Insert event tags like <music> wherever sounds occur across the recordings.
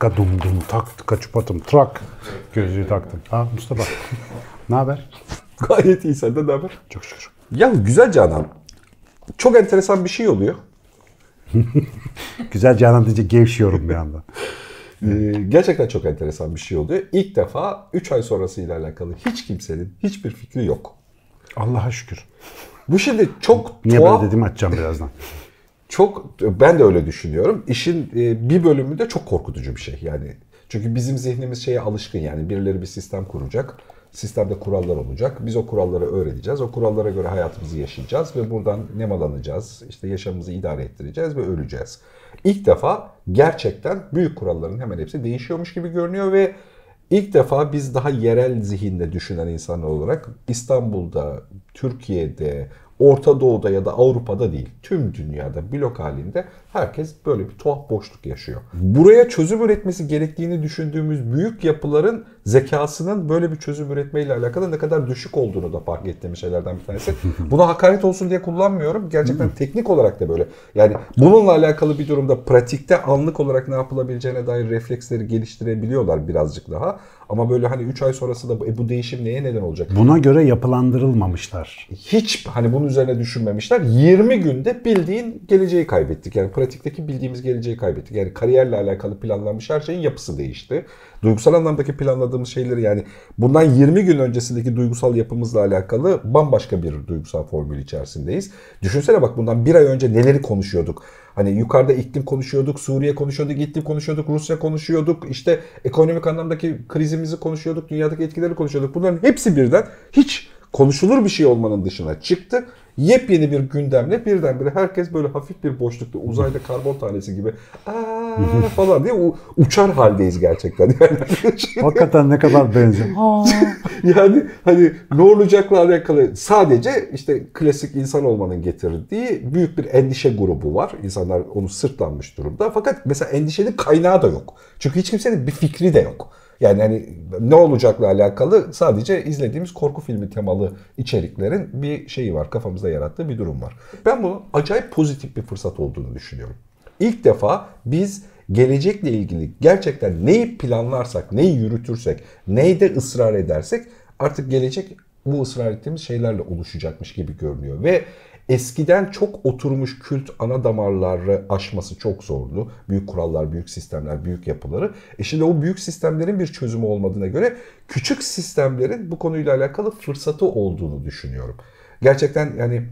tıka dum dum tak tıka çupatım trak gözlüğü taktım. Ha Mustafa ne haber? <laughs> Gayet iyi senden ne haber? Çok şükür. Ya güzel Canan. Çok enteresan bir şey oluyor. <laughs> güzel Canan deyince gevşiyorum bir anda. Ee, gerçekten çok enteresan bir şey oluyor. İlk defa 3 ay sonrası ile alakalı hiç kimsenin hiçbir fikri yok. Allah'a şükür. Bu şimdi çok Niye tuhaf... böyle dedim açacağım birazdan. <laughs> çok ben de öyle düşünüyorum. İşin e, bir bölümü de çok korkutucu bir şey. Yani çünkü bizim zihnimiz şeye alışkın yani birileri bir sistem kuracak. Sistemde kurallar olacak. Biz o kuralları öğreneceğiz. O kurallara göre hayatımızı yaşayacağız ve buradan nemalanacağız. İşte yaşamımızı idare ettireceğiz ve öleceğiz. İlk defa gerçekten büyük kuralların hemen hepsi değişiyormuş gibi görünüyor ve ilk defa biz daha yerel zihinde düşünen insanlar olarak İstanbul'da, Türkiye'de, Orta Doğu'da ya da Avrupa'da değil. Tüm dünyada blok halinde herkes böyle bir tuhaf boşluk yaşıyor. Buraya çözüm üretmesi gerektiğini düşündüğümüz büyük yapıların zekasının böyle bir çözüm üretmeyle alakalı ne kadar düşük olduğunu da fark ettiğim şeylerden bir tanesi. Buna hakaret olsun diye kullanmıyorum. Gerçekten teknik olarak da böyle. Yani bununla alakalı bir durumda pratikte anlık olarak ne yapılabileceğine dair refleksleri geliştirebiliyorlar birazcık daha. Ama böyle hani 3 ay sonrası da e, bu değişim neye neden olacak? Buna göre yapılandırılmamışlar. Hiç hani bunun üzerine düşünmemişler. 20 günde bildiğin geleceği kaybettik. Yani pratikteki bildiğimiz geleceği kaybettik. Yani kariyerle alakalı planlanmış her şeyin yapısı değişti. Duygusal anlamdaki planladığımız yaşadığımız şeyleri yani bundan 20 gün öncesindeki duygusal yapımızla alakalı bambaşka bir duygusal formül içerisindeyiz. Düşünsene bak bundan bir ay önce neleri konuşuyorduk. Hani yukarıda iklim konuşuyorduk, Suriye konuşuyorduk, iklim konuşuyorduk, Rusya konuşuyorduk, işte ekonomik anlamdaki krizimizi konuşuyorduk, dünyadaki etkileri konuşuyorduk. Bunların hepsi birden hiç konuşulur bir şey olmanın dışına çıktı yepyeni bir gündemle birdenbire herkes böyle hafif bir boşlukta uzayda karbon tanesi gibi Aa! falan diye u- uçar haldeyiz gerçekten. Yani <laughs> Hakikaten ne kadar benziyor. <laughs> yani hani ne olacakla alakalı sadece işte klasik insan olmanın getirdiği büyük bir endişe grubu var. İnsanlar onu sırtlanmış durumda. Fakat mesela endişenin kaynağı da yok. Çünkü hiç kimsenin bir fikri de yok. Yani hani ne olacakla alakalı sadece izlediğimiz korku filmi temalı içeriklerin bir şeyi var. Kafamızda yarattığı bir durum var. Ben bunun acayip pozitif bir fırsat olduğunu düşünüyorum. İlk defa biz gelecekle ilgili gerçekten neyi planlarsak, neyi yürütürsek, neyi de ısrar edersek artık gelecek bu ısrar ettiğimiz şeylerle oluşacakmış gibi görünüyor. Ve Eskiden çok oturmuş kült ana damarları aşması çok zordu. Büyük kurallar, büyük sistemler, büyük yapıları. E şimdi o büyük sistemlerin bir çözümü olmadığına göre küçük sistemlerin bu konuyla alakalı fırsatı olduğunu düşünüyorum. Gerçekten yani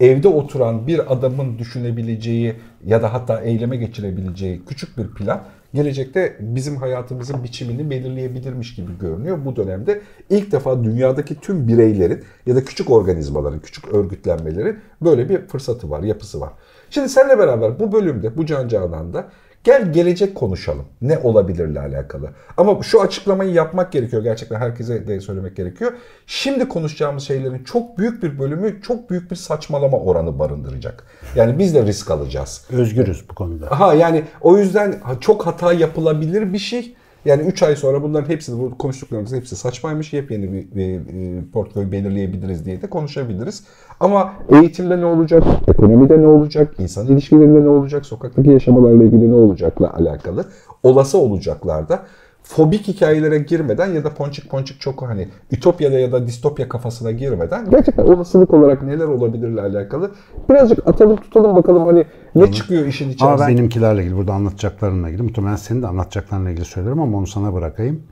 evde oturan bir adamın düşünebileceği ya da hatta eyleme geçirebileceği küçük bir plan gelecekte bizim hayatımızın biçimini belirleyebilirmiş gibi görünüyor. Bu dönemde ilk defa dünyadaki tüm bireylerin ya da küçük organizmaların, küçük örgütlenmelerin böyle bir fırsatı var, yapısı var. Şimdi seninle beraber bu bölümde, bu Can Canan'da Gel gelecek konuşalım. Ne olabilirle alakalı. Ama şu açıklamayı yapmak gerekiyor gerçekten herkese de söylemek gerekiyor. Şimdi konuşacağımız şeylerin çok büyük bir bölümü çok büyük bir saçmalama oranı barındıracak. Yani biz de risk alacağız. Özgürüz bu konuda. Ha yani o yüzden çok hata yapılabilir bir şey yani 3 ay sonra bunların hepsi bu konuştuklarımızın hepsi saçmaymış. Yepyeni bir, bir, bir e, portföy belirleyebiliriz diye de konuşabiliriz. Ama eğitimde ne olacak, ekonomide ne olacak, insan ilişkilerinde ne olacak, sokaktaki yaşamalarla ilgili ne olacakla alakalı olası olacaklar da fobik hikayelere girmeden ya da ponçik ponçik çok hani ütopyada ya da distopya kafasına girmeden gerçekten olasılık olarak neler olabilirle alakalı birazcık atalım tutalım bakalım hani ne Hı. çıkıyor işin içinden. Ama benimkilerle ilgili burada anlatacaklarımla ilgili muhtemelen senin de anlatacaklarınla ilgili söylerim ama onu sana bırakayım.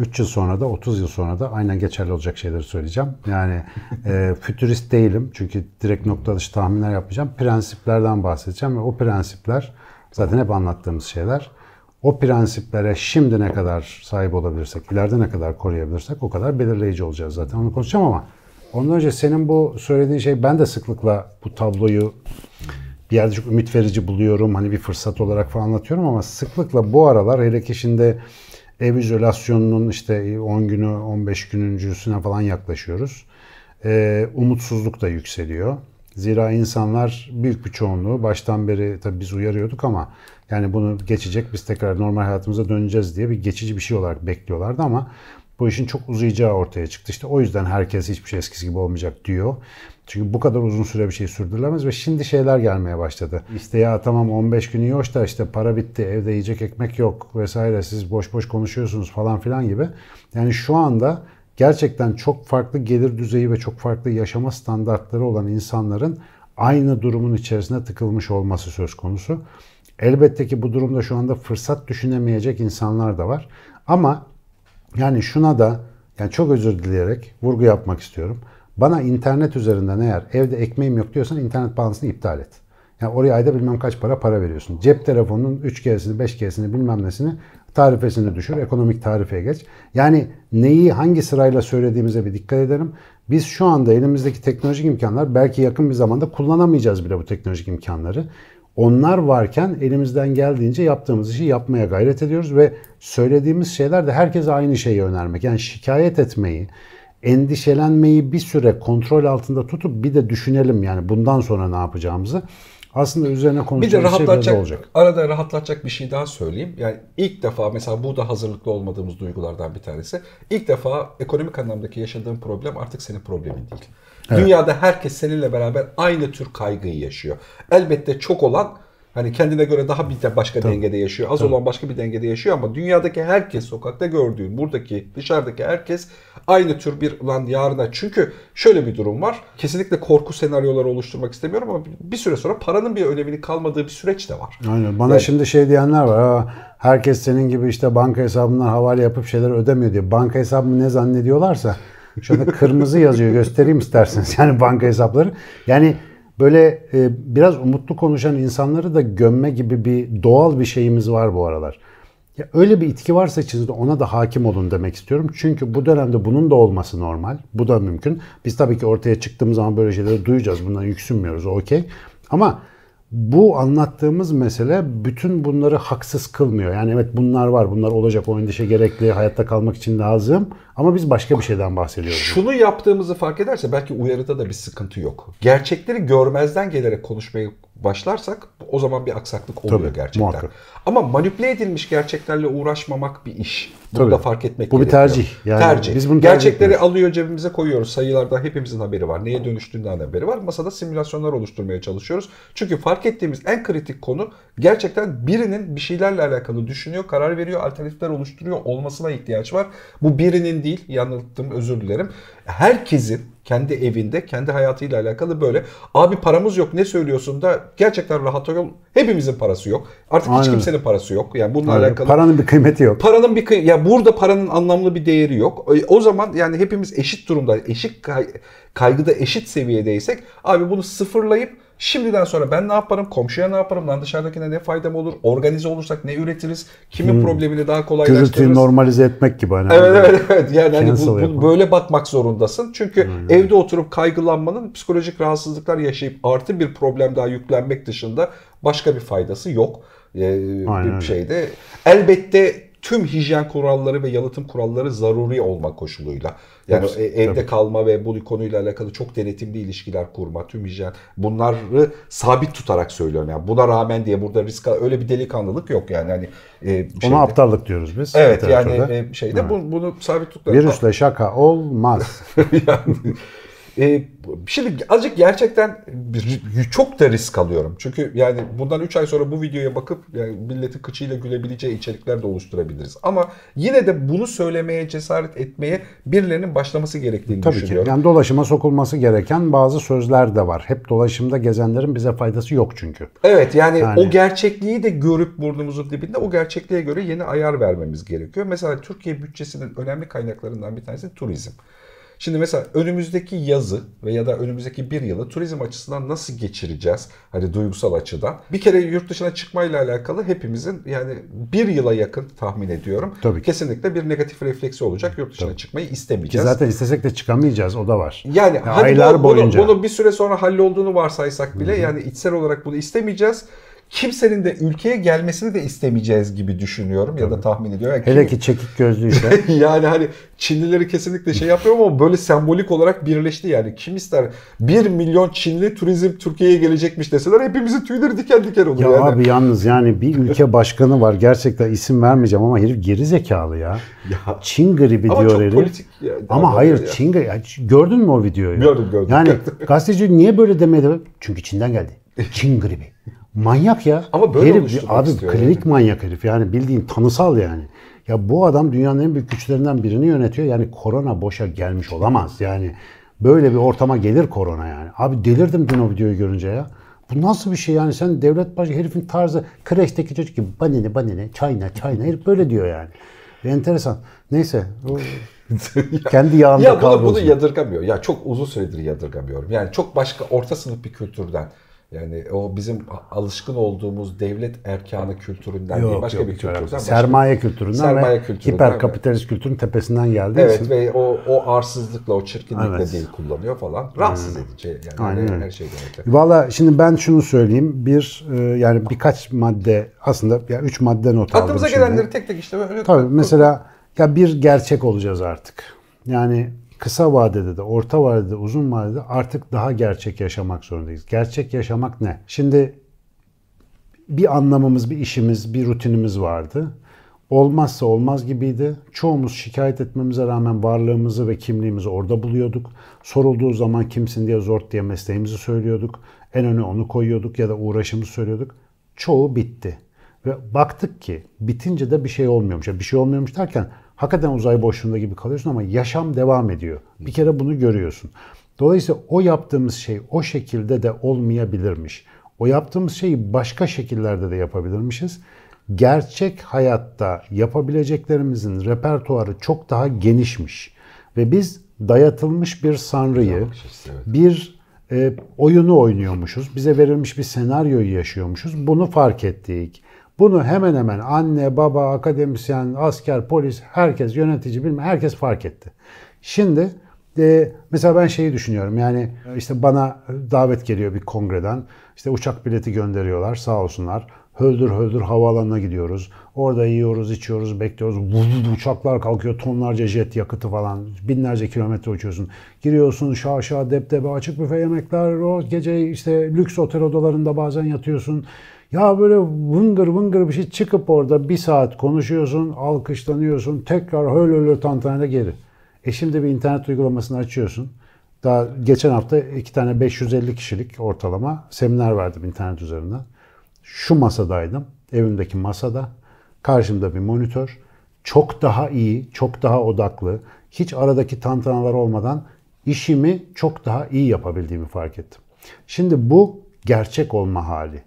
3 e, yıl sonra da 30 yıl sonra da aynen geçerli olacak şeyleri söyleyeceğim. Yani e, <laughs> fütürist değilim çünkü direkt nokta dışı tahminler yapmayacağım. Prensiplerden bahsedeceğim ve o prensipler zaten hep anlattığımız şeyler o prensiplere şimdi ne kadar sahip olabilirsek, ileride ne kadar koruyabilirsek o kadar belirleyici olacağız zaten. Onu konuşacağım ama ondan önce senin bu söylediğin şey ben de sıklıkla bu tabloyu bir yerde çok ümit verici buluyorum. Hani bir fırsat olarak falan anlatıyorum ama sıklıkla bu aralar hele ki şimdi ev izolasyonunun işte 10 günü 15 gününcüsüne falan yaklaşıyoruz. Ee, umutsuzluk da yükseliyor. Zira insanlar büyük bir çoğunluğu baştan beri tabii biz uyarıyorduk ama yani bunu geçecek biz tekrar normal hayatımıza döneceğiz diye bir geçici bir şey olarak bekliyorlardı ama bu işin çok uzayacağı ortaya çıktı. İşte o yüzden herkes hiçbir şey eskisi gibi olmayacak diyor. Çünkü bu kadar uzun süre bir şey sürdürülemez ve şimdi şeyler gelmeye başladı. İşte ya tamam 15 günü yok da işte para bitti, evde yiyecek ekmek yok vesaire siz boş boş konuşuyorsunuz falan filan gibi. Yani şu anda gerçekten çok farklı gelir düzeyi ve çok farklı yaşama standartları olan insanların aynı durumun içerisine tıkılmış olması söz konusu. Elbette ki bu durumda şu anda fırsat düşünemeyecek insanlar da var. Ama yani şuna da yani çok özür dileyerek vurgu yapmak istiyorum. Bana internet üzerinden eğer evde ekmeğim yok diyorsan internet bağlantısını iptal et. Yani oraya ayda bilmem kaç para para veriyorsun. Cep telefonunun 3G'sini, 5G'sini bilmem nesini tarifesini düşür. Ekonomik tarifeye geç. Yani neyi hangi sırayla söylediğimize bir dikkat edelim. Biz şu anda elimizdeki teknolojik imkanlar belki yakın bir zamanda kullanamayacağız bile bu teknolojik imkanları. Onlar varken elimizden geldiğince yaptığımız işi yapmaya gayret ediyoruz ve söylediğimiz şeyler de herkese aynı şeyi önermek. Yani şikayet etmeyi, endişelenmeyi bir süre kontrol altında tutup bir de düşünelim yani bundan sonra ne yapacağımızı. Aslında üzerine konuşacağımız bir de şey olacak. Arada rahatlatacak bir şey daha söyleyeyim. Yani ilk defa mesela bu da hazırlıklı olmadığımız duygulardan bir tanesi. İlk defa ekonomik anlamdaki yaşadığın problem artık senin problemin değil. Evet. Dünyada herkes seninle beraber aynı tür kaygıyı yaşıyor. Elbette çok olan hani kendine göre daha bir de başka Tabii. dengede yaşıyor. Az Tabii. olan başka bir dengede yaşıyor ama dünyadaki herkes sokakta gördüğün, buradaki, dışarıdaki herkes aynı tür bir lan yarına. Çünkü şöyle bir durum var. Kesinlikle korku senaryoları oluşturmak istemiyorum ama bir süre sonra paranın bir önemini kalmadığı bir süreç de var. Aynen. Bana yani, şimdi şey diyenler var. Ha, herkes senin gibi işte banka hesabından havale yapıp şeyler ödemiyor diye. Banka hesabını ne zannediyorlarsa şu kırmızı yazıyor göstereyim isterseniz yani banka hesapları. Yani böyle e, biraz umutlu konuşan insanları da gömme gibi bir doğal bir şeyimiz var bu aralar. Ya öyle bir itki varsa çizdi, ona da hakim olun demek istiyorum. Çünkü bu dönemde bunun da olması normal. Bu da mümkün. Biz tabii ki ortaya çıktığımız zaman böyle şeyleri duyacağız. Bundan yüksünmüyoruz. Okey. Ama bu anlattığımız mesele bütün bunları haksız kılmıyor. Yani evet bunlar var. Bunlar olacak. O endişe gerekli. Hayatta kalmak için lazım. Ama biz başka bir şeyden bahsediyoruz. Şunu yaptığımızı fark ederse belki uyarıda da bir sıkıntı yok. Gerçekleri görmezden gelerek konuşmaya başlarsak o zaman bir aksaklık oluyor Tabii, gerçekten. Muhakkak. Ama manipüle edilmiş gerçeklerle uğraşmamak bir iş. Bunu Tabii. da fark etmek Bu gerekiyor. bir tercih. Yani tercih. Biz bunu Gerçekleri etmiyoruz. alıyor cebimize koyuyoruz. Sayılarda hepimizin haberi var. Neye dönüştüğünden haberi var. Masada simülasyonlar oluşturmaya çalışıyoruz. Çünkü fark ettiğimiz en kritik konu gerçekten birinin bir şeylerle alakalı düşünüyor, karar veriyor, alternatifler oluşturuyor olmasına ihtiyaç var. Bu birinin değil yanılttım özür dilerim. Herkesin kendi evinde kendi hayatıyla alakalı böyle abi paramız yok ne söylüyorsun da gerçekten rahat ol. Hepimizin parası yok. Artık Aynen. hiç kimsenin parası yok. Yani bununla Aynen. alakalı. Paranın bir kıymeti yok. Paranın bir kıy ya burada paranın anlamlı bir değeri yok. E, o zaman yani hepimiz eşit durumda, eşit kay kaygıda eşit seviyedeysek abi bunu sıfırlayıp Şimdiden sonra ben ne yaparım, komşuya ne yaparım, lan dışarıdakine ne faydam olur, organize olursak ne üretiriz, kimin hmm. problemini daha kolaylaştırırız. Tırtıyı normalize etmek gibi. Hani evet, evet evet. Yani hani bu, bu, böyle bakmak zorundasın. Çünkü hmm. evde oturup kaygılanmanın psikolojik rahatsızlıklar yaşayıp artı bir problem daha yüklenmek dışında başka bir faydası yok. Ee, Aynen. bir şeyde. Elbette tüm hijyen kuralları ve yalıtım kuralları zaruri olma koşuluyla. Yani tabii, e, evde kalma ve bu konuyla alakalı çok denetimli ilişkiler kurma, tüm hijyen bunları sabit tutarak söylüyorum. Yani buna rağmen diye burada risk öyle bir delikanlılık yok yani. Hani e, şeyde, Ona aptallık diyoruz biz. Evet yani e, şeyde evet. bunu, bunu sabit tutarak. Virüsle şaka olmaz. <laughs> yani e, şimdi azıcık gerçekten çok da risk alıyorum. Çünkü yani bundan 3 ay sonra bu videoya bakıp yani milleti kıçıyla gülebileceği içerikler de oluşturabiliriz. Ama yine de bunu söylemeye cesaret etmeye birilerinin başlaması gerektiğini Tabii düşünüyorum. Tabii ki. Yani dolaşıma sokulması gereken bazı sözler de var. Hep dolaşımda gezenlerin bize faydası yok çünkü. Evet yani, yani... o gerçekliği de görüp burnumuzun dibinde o gerçekliğe göre yeni ayar vermemiz gerekiyor. Mesela Türkiye bütçesinin önemli kaynaklarından bir tanesi turizm. Şimdi mesela önümüzdeki yazı veya da önümüzdeki bir yılı turizm açısından nasıl geçireceğiz? Hani duygusal açıdan. Bir kere yurt dışına çıkmayla alakalı hepimizin yani bir yıla yakın tahmin ediyorum. Tabii Kesinlikle bir negatif refleksi olacak. Yurt dışına Tabii. çıkmayı istemeyeceğiz. Ki zaten istesek de çıkamayacağız o da var. Yani, yani hadi aylar bunu, boyunca. bunu bir süre sonra hallolduğunu varsaysak bile Hı-hı. yani içsel olarak bunu istemeyeceğiz kimsenin de ülkeye gelmesini de istemeyeceğiz gibi düşünüyorum ya da tahmin ediyorum. Yani Hele kim... ki çekik gözlüyse. <laughs> yani hani Çinlileri kesinlikle şey yapmıyorum ama böyle sembolik olarak birleşti yani. Kim ister 1 milyon Çinli turizm Türkiye'ye gelecekmiş deseler hepimizin tüyleri diken diken olur. Ya yani. abi yalnız yani bir ülke başkanı var gerçekten isim vermeyeceğim ama herif geri zekalı ya. ya. Çin gribi ama diyor çok Politik ama hayır ya. Çin gribi. Gördün mü o videoyu? Gördüm gördüm. Yani <laughs> gazeteci niye böyle demedi? Çünkü Çin'den geldi. Çin gribi. Manyak ya. Ama böyle herif, Abi klinik yani. manyak herif yani bildiğin tanısal yani. Ya bu adam dünyanın en büyük güçlerinden birini yönetiyor. Yani korona boşa gelmiş olamaz. Yani böyle bir ortama gelir korona yani. Abi delirdim dün o videoyu görünce ya. Bu nasıl bir şey yani sen devlet başı herifin tarzı kreşteki çocuk gibi banini banini çayna çayna herif böyle diyor yani. Enteresan. Neyse. O... <laughs> kendi yağında ya bunu, kavrulsun. bunu yadırgamıyor. Ya çok uzun süredir yadırgamıyorum. Yani çok başka orta sınıf bir kültürden yani o bizim alışkın olduğumuz devlet erkanı kültüründen yok, değil başka yok, bir kültürden. Sermaye kültüründen sermaye ve kültüründen hiper kapitalist kültürün tepesinden geldi. Evet için. ve o, o arsızlıkla, o çirkinlikle evet. dil kullanıyor falan. Rahatsız Aynen. edici yani Aynen. her şey demek. Valla şimdi ben şunu söyleyeyim. Bir e, yani birkaç madde aslında yani üç madde not aldım Aklımıza gelenleri tek tek işte Tabii mesela ya bir gerçek olacağız artık. Yani kısa vadede de, orta vadede, uzun vadede artık daha gerçek yaşamak zorundayız. Gerçek yaşamak ne? Şimdi bir anlamımız, bir işimiz, bir rutinimiz vardı. Olmazsa olmaz gibiydi. Çoğumuz şikayet etmemize rağmen varlığımızı ve kimliğimizi orada buluyorduk. Sorulduğu zaman kimsin diye zor diye mesleğimizi söylüyorduk. En öne onu koyuyorduk ya da uğraşımızı söylüyorduk. Çoğu bitti. Ve baktık ki bitince de bir şey olmuyormuş. Yani bir şey olmuyormuş derken hakikaten uzay boşluğunda gibi kalıyorsun ama yaşam devam ediyor. Bir kere bunu görüyorsun. Dolayısıyla o yaptığımız şey o şekilde de olmayabilirmiş. O yaptığımız şeyi başka şekillerde de yapabilirmişiz. Gerçek hayatta yapabileceklerimizin repertuarı çok daha genişmiş. Ve biz dayatılmış bir sanrıyı, bir e, oyunu oynuyormuşuz. Bize verilmiş bir senaryoyu yaşıyormuşuz. Bunu fark ettik. Bunu hemen hemen anne, baba, akademisyen, asker, polis, herkes, yönetici bilmem herkes fark etti. Şimdi e, mesela ben şeyi düşünüyorum yani işte bana davet geliyor bir kongreden. İşte uçak bileti gönderiyorlar sağ olsunlar. Höldür höldür havaalanına gidiyoruz. Orada yiyoruz, içiyoruz, bekliyoruz. Vuz, uçaklar kalkıyor, tonlarca jet yakıtı falan. Binlerce kilometre uçuyorsun. Giriyorsun şaşa, depdebe, açık büfe yemekler. O gece işte lüks otel odalarında bazen yatıyorsun. Ya böyle vıngır vıngır bir şey çıkıp orada bir saat konuşuyorsun, alkışlanıyorsun, tekrar höl höl tantanede geri. E şimdi bir internet uygulamasını açıyorsun. Daha geçen hafta iki tane 550 kişilik ortalama seminer verdim internet üzerinden. Şu masadaydım, evimdeki masada. Karşımda bir monitör. Çok daha iyi, çok daha odaklı, hiç aradaki tantanalar olmadan işimi çok daha iyi yapabildiğimi fark ettim. Şimdi bu gerçek olma hali.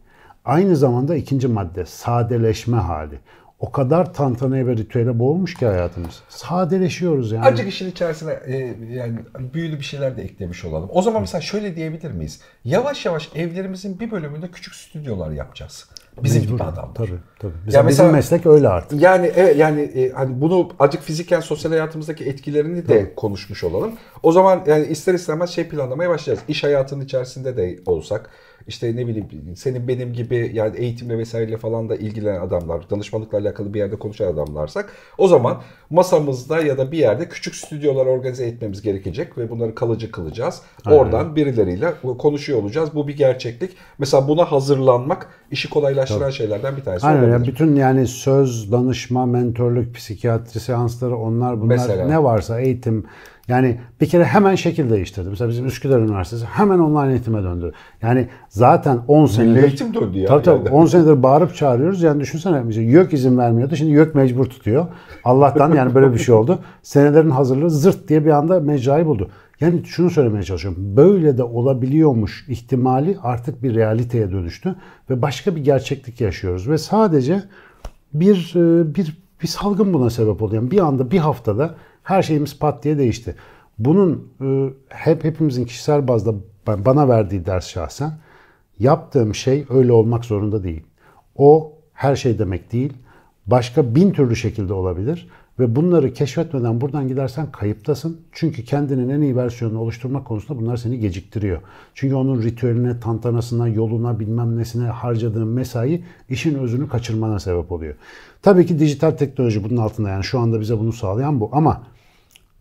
Aynı zamanda ikinci madde sadeleşme hali. O kadar tantanaya ve ritüele boğulmuş ki hayatımız. Sadeleşiyoruz yani. Acık işin içerisine e, yani büyülü bir şeyler de eklemiş olalım. O zaman mesela şöyle diyebilir miyiz? Yavaş yavaş evlerimizin bir bölümünde küçük stüdyolar yapacağız. Bizim Mecbur. gibi adamlar. Tabii tabii. Bizim, ya mesela, bizim meslek öyle artık. Yani evet yani e, hani bunu acık fiziken sosyal hayatımızdaki etkilerini de tabii. konuşmuş olalım. O zaman yani ister istemez şey planlamaya başlayacağız. İş hayatının içerisinde de olsak işte ne bileyim senin benim gibi yani eğitimle vesaireyle falan da ilgilenen adamlar, danışmanlıkla alakalı bir yerde konuşan adamlarsak o zaman masamızda ya da bir yerde küçük stüdyolar organize etmemiz gerekecek ve bunları kalıcı kılacağız. Aynen. Oradan birileriyle konuşuyor olacağız. Bu bir gerçeklik. Mesela buna hazırlanmak işi kolaylaştıran Tabii. şeylerden bir tanesi. Aynen olabilir. Yani bütün yani söz, danışma, mentorluk, psikiyatri seansları onlar bunlar Mesela, ne varsa eğitim yani bir kere hemen şekil değiştirdi. Mesela bizim Üsküdar Üniversitesi hemen online eğitime döndü. Yani zaten 10 senedir... eğitim döndü ya. Tabii tabii 10 senedir bağırıp çağırıyoruz. Yani düşünsene bize YÖK izin vermiyordu. Şimdi YÖK mecbur tutuyor. Allah'tan yani böyle bir şey oldu. <laughs> Senelerin hazırlığı zırt diye bir anda mecrayı buldu. Yani şunu söylemeye çalışıyorum. Böyle de olabiliyormuş ihtimali artık bir realiteye dönüştü. Ve başka bir gerçeklik yaşıyoruz. Ve sadece bir, e, bir, bir salgın buna sebep oluyor. Yani bir anda bir haftada her şeyimiz pat diye değişti. Bunun e, hep hepimizin kişisel bazda bana verdiği ders şahsen yaptığım şey öyle olmak zorunda değil. O her şey demek değil. Başka bin türlü şekilde olabilir ve bunları keşfetmeden buradan gidersen kayıptasın. Çünkü kendinin en iyi versiyonunu oluşturmak konusunda bunlar seni geciktiriyor. Çünkü onun ritüeline, tantanasına, yoluna, bilmem nesine harcadığın mesai işin özünü kaçırmana sebep oluyor. Tabii ki dijital teknoloji bunun altında yani şu anda bize bunu sağlayan bu ama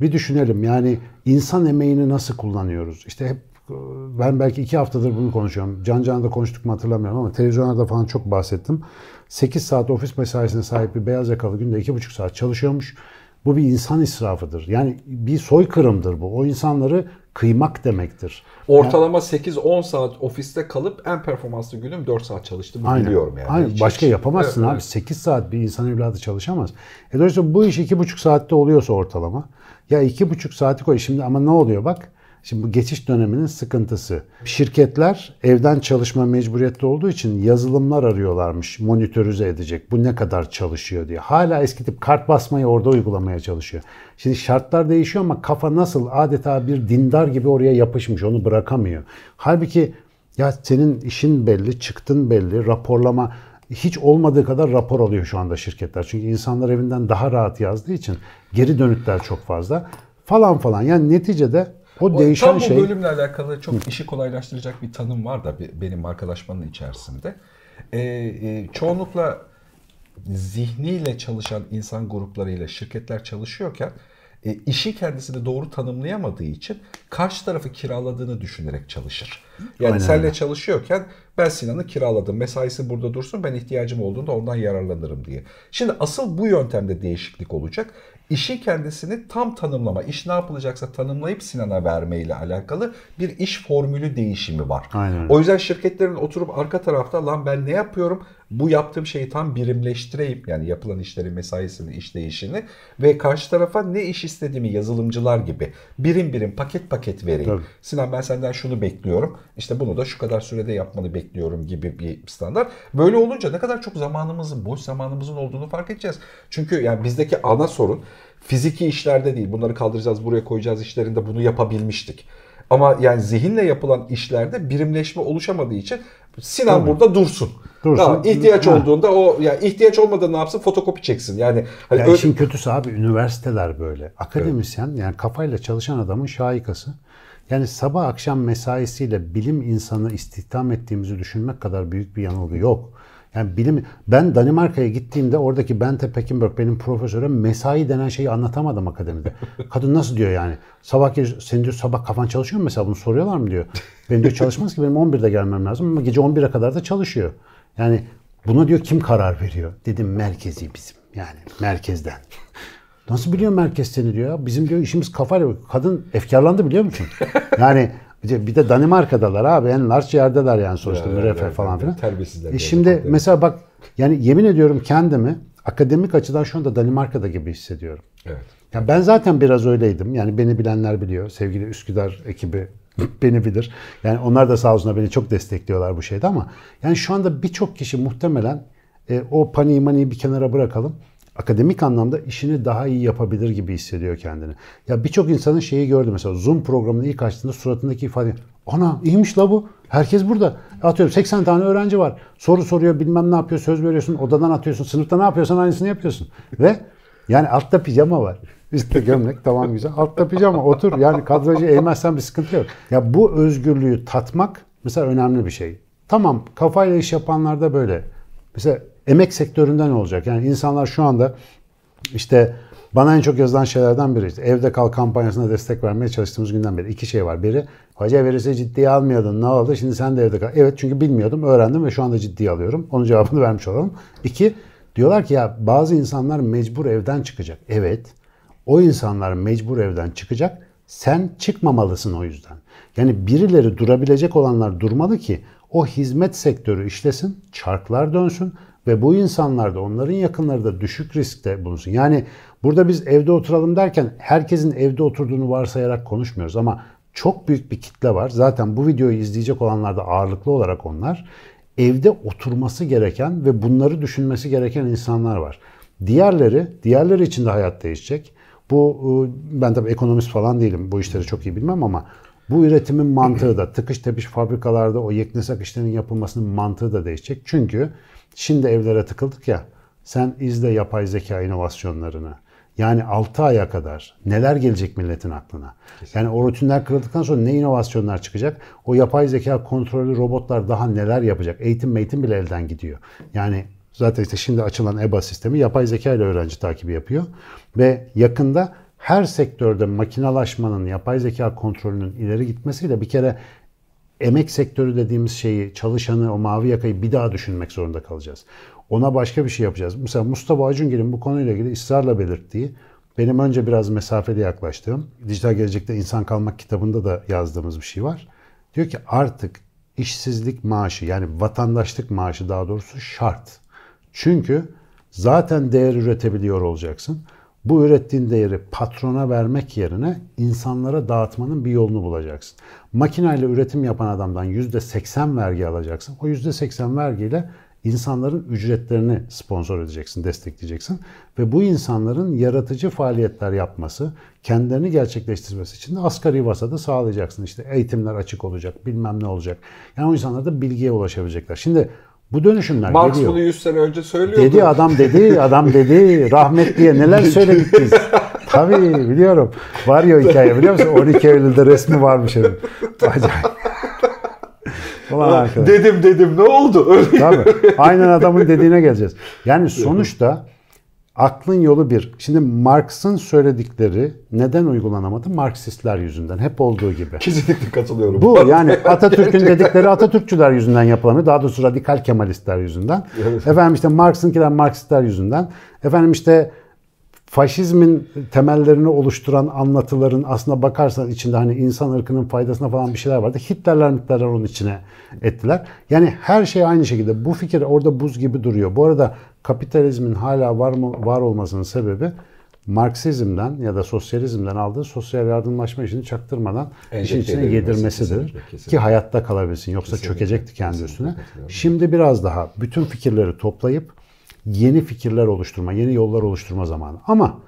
bir düşünelim. Yani insan emeğini nasıl kullanıyoruz? İşte hep e, ben belki iki haftadır bunu konuşuyorum. Can Can'da konuştuk mu hatırlamıyorum ama televizyonlarda falan çok bahsettim. 8 saat ofis mesaisine sahip bir beyaz yakalı günde 2,5 saat çalışıyormuş. Bu bir insan israfıdır. Yani bir soykırımdır bu. O insanları kıymak demektir. Ortalama yani, 8-10 saat ofiste kalıp en performanslı günüm 4 saat çalıştım biliyorum yani. Aynen. Hiç, Başka hiç. yapamazsın evet, abi. Evet. 8 saat bir insan evladı çalışamaz. E dolayısıyla bu iş 2,5 saatte oluyorsa ortalama ya iki buçuk saati koy şimdi ama ne oluyor bak. Şimdi bu geçiş döneminin sıkıntısı. Şirketler evden çalışma mecburiyette olduğu için yazılımlar arıyorlarmış monitörüze edecek. Bu ne kadar çalışıyor diye. Hala eski tip kart basmayı orada uygulamaya çalışıyor. Şimdi şartlar değişiyor ama kafa nasıl adeta bir dindar gibi oraya yapışmış onu bırakamıyor. Halbuki ya senin işin belli, çıktın belli, raporlama hiç olmadığı kadar rapor alıyor şu anda şirketler. Çünkü insanlar evinden daha rahat yazdığı için geri dönütler çok fazla falan falan. Yani neticede o, o değişen tam şey... Tam bu bölümle alakalı çok işi kolaylaştıracak bir tanım var da benim arkadaşmanın içerisinde. Ee, e, çoğunlukla zihniyle çalışan insan gruplarıyla şirketler çalışıyorken e, işi kendisini doğru tanımlayamadığı için karşı tarafı kiraladığını düşünerek çalışır. Yani Aynen. seninle çalışıyorken ben Sinan'ı kiraladım. Mesaisi burada dursun. Ben ihtiyacım olduğunda oradan yararlanırım diye. Şimdi asıl bu yöntemde değişiklik olacak. İşin kendisini tam tanımlama, iş ne yapılacaksa tanımlayıp Sinan'a vermeyle alakalı bir iş formülü değişimi var. Aynen. O yüzden şirketlerin oturup arka tarafta lan ben ne yapıyorum? Bu yaptığım şeyi tam birimleştireyim. Yani yapılan işlerin mesaisini, iş değişini ve karşı tarafa ne iş istediğimi yazılımcılar gibi birim birim paket paket vereyim. Tabii. Sinan ben senden şunu bekliyorum. İşte bunu da şu kadar sürede yapmanı bekliyorum bekliyorum gibi bir standart. Böyle olunca ne kadar çok zamanımızın, boş zamanımızın olduğunu fark edeceğiz. Çünkü yani bizdeki ana sorun fiziki işlerde değil. Bunları kaldıracağız, buraya koyacağız işlerinde bunu yapabilmiştik. Ama yani zihinle yapılan işlerde birimleşme oluşamadığı için Sinan Tabii. burada dursun. Dursun. Tamam, ihtiyaç ha. olduğunda o yani ihtiyaç olmadan ne yapsın? Fotokopi çeksin. Yani hani yani öyle... şimdi kötüsü abi üniversiteler böyle. Akademisyen evet. yani kafayla çalışan adamın şahikası. Yani sabah akşam mesaisiyle bilim insanı istihdam ettiğimizi düşünmek kadar büyük bir yanılgı yok. Yani bilim ben Danimarka'ya gittiğimde oradaki Bente Pekinberg benim profesörüm mesai denen şeyi anlatamadım akademide. <laughs> Kadın nasıl diyor yani? Sabah gece sen diyor sabah kafan çalışıyor mu mesela bunu soruyorlar mı diyor. Benim diyor çalışmaz ki benim 11'de gelmem lazım ama gece 11'e kadar da çalışıyor. Yani buna diyor kim karar veriyor? Dedim merkezi bizim yani merkezden. <laughs> Nasıl biliyor merkez seni diyor ya. Bizim diyor işimiz kafayla. Kadın efkarlandı biliyor musun? <laughs> yani bir de Danimarka'dalar abi. En large yerdeler yani sonuçta ya, mürefer ya, falan filan. Terbiyesizler. E şimdi yani. mesela bak yani yemin ediyorum kendimi akademik açıdan şu anda Danimarka'da gibi hissediyorum. Evet. Yani ben zaten biraz öyleydim. Yani beni bilenler biliyor. Sevgili Üsküdar ekibi <laughs> beni bilir. Yani onlar da sağ olsun beni çok destekliyorlar bu şeyde ama yani şu anda birçok kişi muhtemelen e, o paniği maniği bir kenara bırakalım akademik anlamda işini daha iyi yapabilir gibi hissediyor kendini. Ya birçok insanın şeyi gördü mesela Zoom programını ilk açtığında suratındaki ifade ana iyiymiş la bu. Herkes burada. Atıyorum 80 tane öğrenci var. Soru soruyor bilmem ne yapıyor söz veriyorsun odadan atıyorsun sınıfta ne yapıyorsan aynısını yapıyorsun. Ve yani altta pijama var. Üstte <laughs> gömlek tamam güzel. Altta pijama otur yani kadrajı eğmezsen bir sıkıntı yok. Ya bu özgürlüğü tatmak mesela önemli bir şey. Tamam kafayla iş yapanlarda böyle. Mesela emek sektöründen olacak. Yani insanlar şu anda işte bana en çok yazılan şeylerden biri işte evde kal kampanyasına destek vermeye çalıştığımız günden beri iki şey var. Biri hoca verirse ciddiye almıyordun ne oldu şimdi sen de evde kal. Evet çünkü bilmiyordum öğrendim ve şu anda ciddiye alıyorum. Onun cevabını <laughs> vermiş olalım. İki diyorlar ki ya bazı insanlar mecbur evden çıkacak. Evet o insanlar mecbur evden çıkacak. Sen çıkmamalısın o yüzden. Yani birileri durabilecek olanlar durmalı ki o hizmet sektörü işlesin, çarklar dönsün ve bu insanlar da onların yakınları da düşük riskte bulunsun. Yani burada biz evde oturalım derken herkesin evde oturduğunu varsayarak konuşmuyoruz ama çok büyük bir kitle var. Zaten bu videoyu izleyecek olanlar da ağırlıklı olarak onlar. Evde oturması gereken ve bunları düşünmesi gereken insanlar var. Diğerleri, diğerleri için de hayat değişecek. Bu e, ben tabii ekonomist falan değilim. Bu işleri çok iyi bilmem ama bu üretimin mantığı da tıkış tepiş fabrikalarda o yeknesak işlerin yapılmasının mantığı da değişecek. Çünkü şimdi evlere tıkıldık ya sen izle yapay zeka inovasyonlarını. Yani 6 aya kadar neler gelecek milletin aklına? Kesinlikle. Yani o rutinler kırıldıktan sonra ne inovasyonlar çıkacak? O yapay zeka kontrollü robotlar daha neler yapacak? Eğitim eğitim bile elden gidiyor. Yani zaten işte şimdi açılan EBA sistemi yapay zeka ile öğrenci takibi yapıyor. Ve yakında her sektörde makinalaşmanın, yapay zeka kontrolünün ileri gitmesiyle bir kere emek sektörü dediğimiz şeyi, çalışanı, o mavi yakayı bir daha düşünmek zorunda kalacağız. Ona başka bir şey yapacağız. Mesela Mustafa Acungil'in bu konuyla ilgili ısrarla belirttiği, benim önce biraz mesafede yaklaştığım, Dijital Gelecekte İnsan Kalmak kitabında da yazdığımız bir şey var. Diyor ki artık işsizlik maaşı yani vatandaşlık maaşı daha doğrusu şart. Çünkü zaten değer üretebiliyor olacaksın. Bu ürettiğin değeri patrona vermek yerine insanlara dağıtmanın bir yolunu bulacaksın. Makineyle üretim yapan adamdan %80 vergi alacaksın. O %80 vergiyle insanların ücretlerini sponsor edeceksin, destekleyeceksin ve bu insanların yaratıcı faaliyetler yapması, kendilerini gerçekleştirmesi için de asgari vasatı sağlayacaksın. İşte eğitimler açık olacak, bilmem ne olacak. Yani o insanlar da bilgiye ulaşabilecekler. Şimdi bu dönüşümler Marx geliyor. bunu 100 sene önce söylüyordu. Dedi adam dedi, adam dedi, rahmet diye neler söyledik biz. Tabii biliyorum. Var ya hikaye biliyor musun? 12 Eylül'de resmi varmış evin. Acayip. Ulan dedim dedim ne oldu? Tabii. Aynen adamın dediğine geleceğiz. Yani sonuçta Aklın yolu bir. Şimdi Marx'ın söyledikleri neden uygulanamadı? Marksistler yüzünden. Hep olduğu gibi. Kesinlikle katılıyorum. Bu yani <laughs> Atatürk'ün dedikleri Atatürkçüler yüzünden yapılamıyor Daha doğrusu radikal Kemalistler yüzünden. Evet. Efendim işte Marx'ınkiler Marksistler yüzünden. Efendim işte faşizmin temellerini oluşturan anlatıların aslında bakarsan içinde hani insan ırkının faydasına falan bir şeyler vardı. Hitlerler mitlerler onun içine ettiler. Yani her şey aynı şekilde. Bu fikir orada buz gibi duruyor. Bu arada kapitalizmin hala var, mı, var olmasının sebebi Marksizmden ya da sosyalizmden aldığı sosyal yardımlaşma işini çaktırmadan Enjekte işin içine yedirmesidir. Kesinlikle, Ki hayatta kalabilsin. Yoksa kesinlikle, çökecekti kendi üstüne. Şimdi biraz daha bütün fikirleri toplayıp yeni fikirler oluşturma, yeni yollar oluşturma zamanı. Ama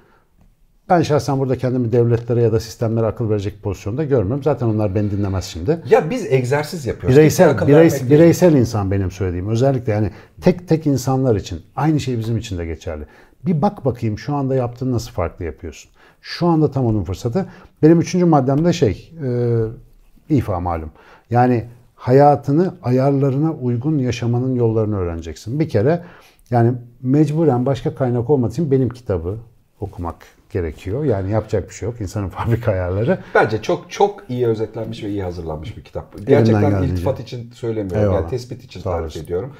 ben şahsen burada kendimi devletlere ya da sistemlere akıl verecek pozisyonda görmüyorum. Zaten onlar beni dinlemez şimdi. Ya biz egzersiz yapıyoruz. Bireysel, bireysel, bireysel insan benim söylediğim. Özellikle yani tek tek insanlar için. Aynı şey bizim için de geçerli. Bir bak bakayım şu anda yaptığın nasıl farklı yapıyorsun. Şu anda tam onun fırsatı. Benim üçüncü maddem de şey, e, ifa malum. Yani hayatını ayarlarına uygun yaşamanın yollarını öğreneceksin. Bir kere yani mecburen başka kaynak olmadığı için benim kitabı okumak gerekiyor. Yani yapacak bir şey yok. İnsanın <laughs> fabrika ayarları. Bence çok çok iyi özetlenmiş ve iyi hazırlanmış bir kitap. Gerçekten iltifat için söylemiyorum. Eyvallah. Yani tespit için Sağ tarif ediyorum.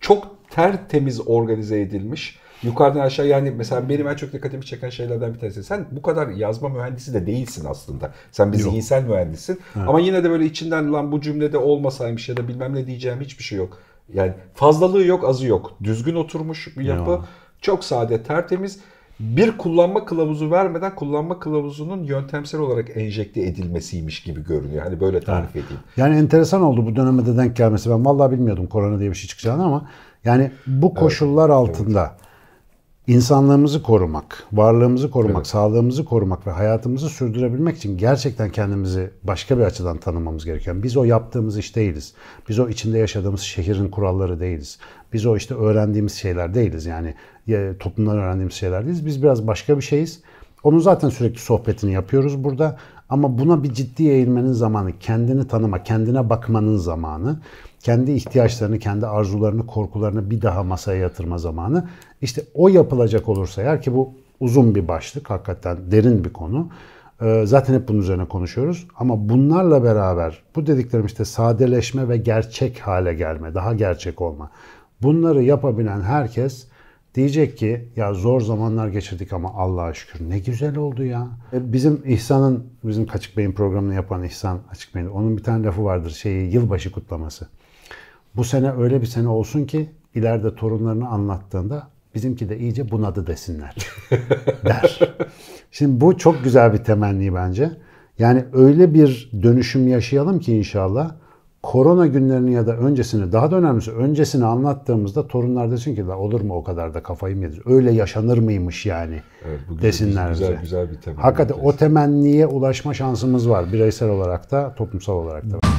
Çok tertemiz organize edilmiş yukarıdan aşağı yani mesela benim en çok dikkatimi çeken şeylerden bir tanesi. Sen bu kadar yazma mühendisi de değilsin aslında. Sen bir zihinsel mühendisin. Evet. Ama yine de böyle içinden lan bu cümlede olmasaymış ya da bilmem ne diyeceğim hiçbir şey yok. Yani fazlalığı yok azı yok. Düzgün oturmuş bir yapı. Ya. Çok sade tertemiz. Bir kullanma kılavuzu vermeden kullanma kılavuzunun yöntemsel olarak enjekte edilmesiymiş gibi görünüyor. Hani böyle tarif evet. edeyim. Yani enteresan oldu bu dönemde denk gelmesi. Ben vallahi bilmiyordum korona diye bir şey çıkacağını ama yani bu koşullar evet. altında evet insanlığımızı korumak, varlığımızı korumak, evet. sağlığımızı korumak ve hayatımızı sürdürebilmek için gerçekten kendimizi başka bir açıdan tanımamız gereken. Biz o yaptığımız iş değiliz. Biz o içinde yaşadığımız şehrin kuralları değiliz. Biz o işte öğrendiğimiz şeyler değiliz. Yani e, toplumdan öğrendiğimiz şeyler değiliz. Biz biraz başka bir şeyiz. Onun zaten sürekli sohbetini yapıyoruz burada. Ama buna bir ciddi eğilmenin zamanı, kendini tanıma, kendine bakmanın zamanı, kendi ihtiyaçlarını, kendi arzularını, korkularını bir daha masaya yatırma zamanı. İşte o yapılacak olursa eğer ki bu uzun bir başlık hakikaten derin bir konu. Ee, zaten hep bunun üzerine konuşuyoruz. Ama bunlarla beraber bu dediklerim işte sadeleşme ve gerçek hale gelme, daha gerçek olma. Bunları yapabilen herkes diyecek ki ya zor zamanlar geçirdik ama Allah'a şükür ne güzel oldu ya. E, bizim İhsan'ın, bizim Kaçık Bey'in programını yapan İhsan Açık Bey'in onun bir tane lafı vardır şeyi yılbaşı kutlaması. Bu sene öyle bir sene olsun ki ileride torunlarını anlattığında bizimki de iyice bunadı desinler <laughs> der. Şimdi bu çok güzel bir temenni bence. Yani öyle bir dönüşüm yaşayalım ki inşallah korona günlerini ya da öncesini daha da önemlisi öncesini anlattığımızda torunlar desin ki da olur mu o kadar da kafayı mı yedir? Öyle yaşanır mıymış yani evet, bu desinler Güzel, güzel bir temenni. Hakikaten o temenniye ulaşma şansımız var bireysel olarak da toplumsal olarak da.